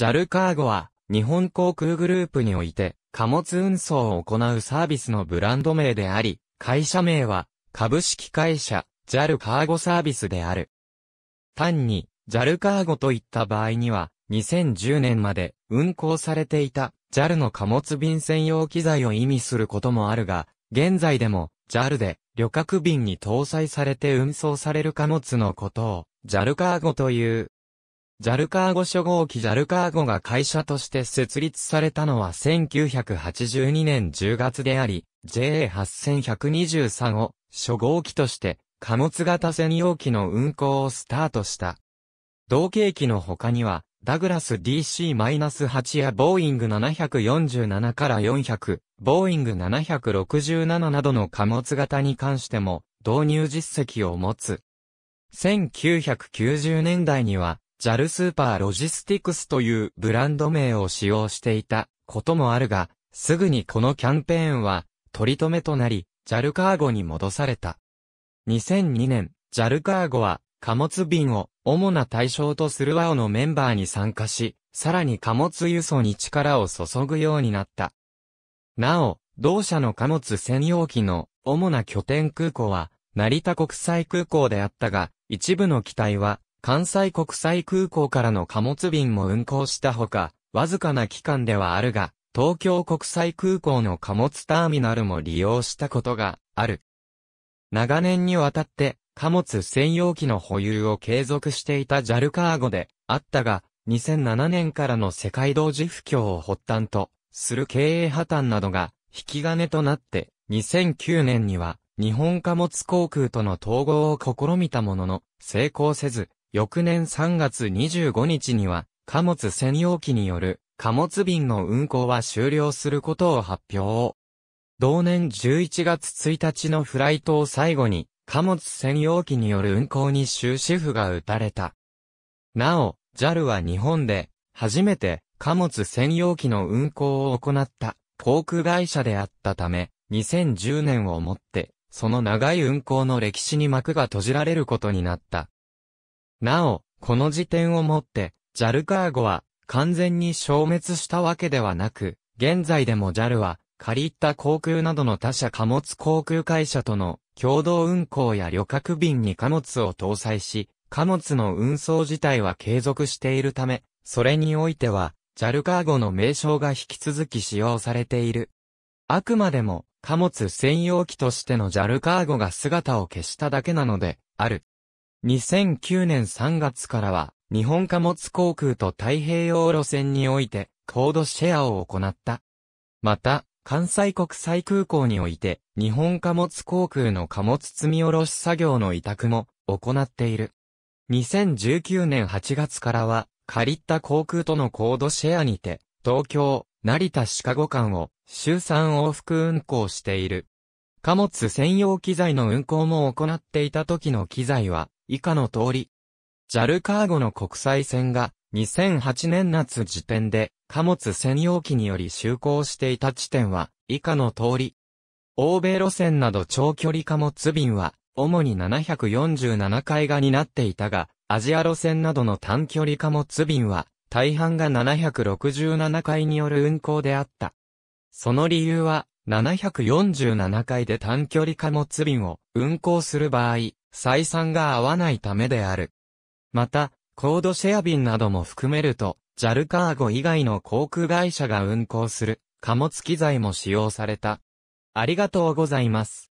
JAL カーゴは、日本航空グループにおいて、貨物運送を行うサービスのブランド名であり、会社名は、株式会社、JAL カーゴサービスである。単に、JAL カーゴといった場合には、2010年まで運行されていた JAL の貨物便専用機材を意味することもあるが、現在でも JAL で旅客便に搭載されて運送される貨物のことを JAL カーゴという。ジャルカーゴ初号機ジャルカーゴが会社として設立されたのは1982年10月であり、JA8123 を初号機として貨物型専用機の運行をスタートした。同系機の他には、ダグラス DC-8 やボーイング747から400、ボーイング767などの貨物型に関しても導入実績を持つ。1990年代には JAL スーパーロジスティクスというブランド名を使用していたこともあるが、すぐにこのキャンペーンは取り留めとなり、JAL カーゴに戻された。2002年、JAL カーゴは貨物便を主な対象とする WAO のメンバーに参加し、さらに貨物輸送に力を注ぐようになった。なお、同社の貨物専用機の主な拠点空港は、成田国際空港であったが、一部の機体は、関西国際空港からの貨物便も運航したほか、わずかな期間ではあるが、東京国際空港の貨物ターミナルも利用したことがある。長年にわたって貨物専用機の保有を継続していた JAL カーゴであったが、2007年からの世界同時不況を発端とする経営破綻などが引き金となって、2009年には日本貨物航空との統合を試みたものの成功せず、翌年3月25日には、貨物専用機による貨物便の運行は終了することを発表。同年11月1日のフライトを最後に、貨物専用機による運行に終止符が打たれた。なお、JAL は日本で、初めて貨物専用機の運行を行った航空会社であったため、2010年をもって、その長い運行の歴史に幕が閉じられることになった。なお、この時点をもって、ジャルカーゴは完全に消滅したわけではなく、現在でも JAL は、借りった航空などの他社貨物航空会社との共同運航や旅客便に貨物を搭載し、貨物の運送自体は継続しているため、それにおいては、JAL カーゴの名称が引き続き使用されている。あくまでも、貨物専用機としての JAL カーゴが姿を消しただけなので、ある。2009年3月からは、日本貨物航空と太平洋路線において、コードシェアを行った。また、関西国際空港において、日本貨物航空の貨物積み下ろし作業の委託も行っている。2019年8月からは、借りた航空とのコードシェアにて、東京、成田シカゴ間を週3往復運行している。貨物専用機材の運行も行っていた時の機材は、以下の通り。JAL カーゴの国際線が2008年夏時点で貨物専用機により就航していた地点は以下の通り。欧米路線など長距離貨物便は主に747回が担っていたが、アジア路線などの短距離貨物便は大半が767回による運行であった。その理由は747回で短距離貨物便を運行する場合、採算が合わないためである。また、コードシェア便なども含めると、JAL カーゴ以外の航空会社が運航する貨物機材も使用された。ありがとうございます。